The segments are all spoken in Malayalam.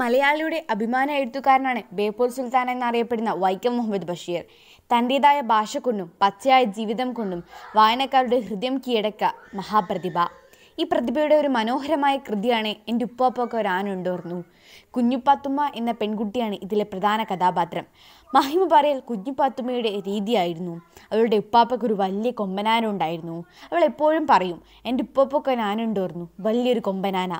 മലയാളിയുടെ അഭിമാന എഴുത്തുകാരനാണ് ബേപ്പൂർ സുൽത്താൻ എന്നറിയപ്പെടുന്ന വൈക്കം മുഹമ്മദ് ബഷീർ തൻ്റേതായ ഭാഷ കൊണ്ടും പച്ചയായ ജീവിതം കൊണ്ടും വായനക്കാരുടെ ഹൃദയം കീഴടക്ക മഹാപ്രതിഭ ഈ പ്രതിഭയുടെ ഒരു മനോഹരമായ കൃതിയാണ് എൻ്റെ ഉപ്പാപ്പൊക്കെ ഒരാനുണ്ടോർന്നു കുഞ്ഞുപ്പാത്തുമ്മ എന്ന പെൺകുട്ടിയാണ് ഇതിലെ പ്രധാന കഥാപാത്രം മഹിമ പറയൽ കുഞ്ഞിപ്പാത്തുമ്മയുടെ രീതിയായിരുന്നു അവളുടെ ഉപ്പാപ്പയ്ക്ക് ഒരു വലിയ കൊമ്പനാനുണ്ടായിരുന്നു അവൾ എപ്പോഴും പറയും എൻ്റെ ഉപ്പപ്പൊക്കെ ഞാനുണ്ടോർന്നു വലിയൊരു കൊമ്പനാന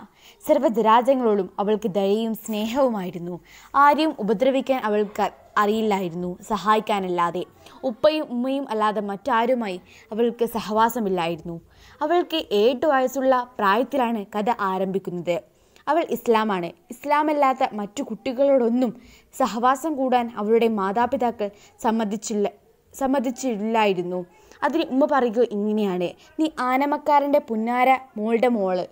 സർവ്വദരാജങ്ങളോടും അവൾക്ക് ദയയും സ്നേഹവുമായിരുന്നു ആരെയും ഉപദ്രവിക്കാൻ അവൾക്ക് അറിയില്ലായിരുന്നു സഹായിക്കാനല്ലാതെ ഉപ്പയും ഉമ്മയും അല്ലാതെ മറ്റാരുമായി അവൾക്ക് സഹവാസമില്ലായിരുന്നു അവൾക്ക് ഏഴ് വയസ്സുള്ള പ്രായത്തിലാണ് കഥ ആരംഭിക്കുന്നത് അവൾ ഇസ്ലാമാണ് ഇസ്ലാമല്ലാത്ത മറ്റു കുട്ടികളോടൊന്നും സഹവാസം കൂടാൻ അവളുടെ മാതാപിതാക്കൾ സമ്മതിച്ചില്ല സമ്മതിച്ചില്ലായിരുന്നു അതിന് ഉമ്മ പറയുക ഇങ്ങനെയാണ് നീ ആനമക്കാരൻ്റെ പുന്നാര മോളുടെ മോള്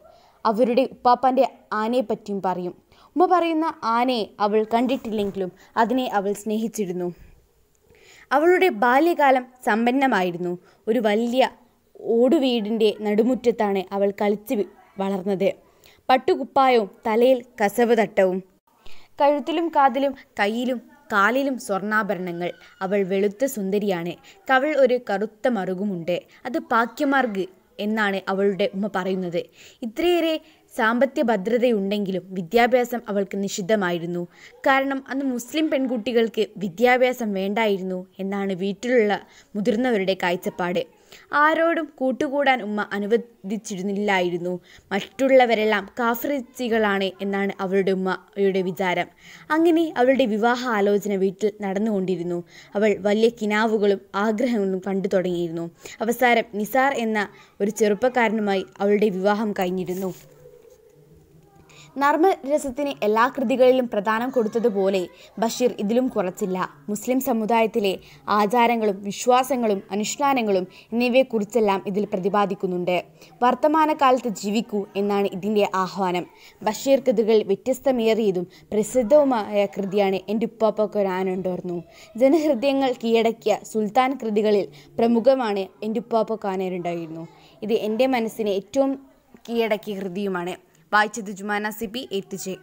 അവരുടെ ഉപ്പാപ്പാൻ്റെ ആനയെപ്പറ്റിയും പറയും ഉമ്മ പറയുന്ന ആനയെ അവൾ കണ്ടിട്ടില്ലെങ്കിലും അതിനെ അവൾ സ്നേഹിച്ചിരുന്നു അവളുടെ ബാല്യകാലം സമ്പന്നമായിരുന്നു ഒരു വലിയ ഓടുവീടിൻ്റെ നടുമുറ്റത്താണ് അവൾ കളിച്ച് വളർന്നത് പട്ടുകുപ്പായവും തലയിൽ കസവ് തട്ടവും കഴുത്തിലും കാതിലും കയ്യിലും കാലിലും സ്വർണ്ണാഭരണങ്ങൾ അവൾ വെളുത്ത സുന്ദരിയാണ് കവൾ ഒരു കറുത്ത മറുകുമുണ്ട് അത് പാക്യമാർഗ് എന്നാണ് അവളുടെ ഉമ്മ പറയുന്നത് ഇത്രയേറെ സാമ്പത്തിക ഭദ്രതയുണ്ടെങ്കിലും വിദ്യാഭ്യാസം അവൾക്ക് നിഷിദ്ധമായിരുന്നു കാരണം അന്ന് മുസ്ലിം പെൺകുട്ടികൾക്ക് വിദ്യാഭ്യാസം വേണ്ടായിരുന്നു എന്നാണ് വീട്ടിലുള്ള മുതിർന്നവരുടെ കാഴ്ചപ്പാട് ആരോടും കൂട്ടുകൂടാൻ ഉമ്മ അനുവദിച്ചിരുന്നില്ലായിരുന്നു മറ്റുള്ളവരെല്ലാം കാഫ്രിച്ചികളാണ് എന്നാണ് അവളുടെ ഉമ്മയുടെ വിചാരം അങ്ങനെ അവളുടെ വിവാഹ ആലോചന വീട്ടിൽ നടന്നുകൊണ്ടിരുന്നു അവൾ വലിയ കിനാവുകളും ആഗ്രഹങ്ങളും കണ്ടു തുടങ്ങിയിരുന്നു അവസാനം നിസാർ എന്ന ഒരു ചെറുപ്പക്കാരനുമായി അവളുടെ വിവാഹം കഴിഞ്ഞിരുന്നു നർമ്മരസത്തിന് എല്ലാ കൃതികളിലും പ്രധാനം കൊടുത്തതുപോലെ ബഷീർ ഇതിലും കുറച്ചില്ല മുസ്ലിം സമുദായത്തിലെ ആചാരങ്ങളും വിശ്വാസങ്ങളും അനുഷ്ഠാനങ്ങളും എന്നിവയെക്കുറിച്ചെല്ലാം ഇതിൽ പ്രതിപാദിക്കുന്നുണ്ട് വർത്തമാനകാലത്ത് ജീവിക്കൂ എന്നാണ് ഇതിൻ്റെ ആഹ്വാനം ബഷീർ കൃതികൾ വ്യത്യസ്തമേറിയതും പ്രസിദ്ധവുമായ കൃതിയാണ് എൻ്റെ ഉപ്പാപ്പൊക്കെ ജനഹൃദയങ്ങൾ കീഴടക്കിയ സുൽത്താൻ കൃതികളിൽ പ്രമുഖമാണ് എൻ്റെ ഉപ്പാപ്പ ഇത് എൻ്റെ മനസ്സിനെ ഏറ്റവും കീഴടക്കിയ കൃതിയുമാണ് വായിച്ചത് ജുമാന സിബി എയ്റ്റ് ജെ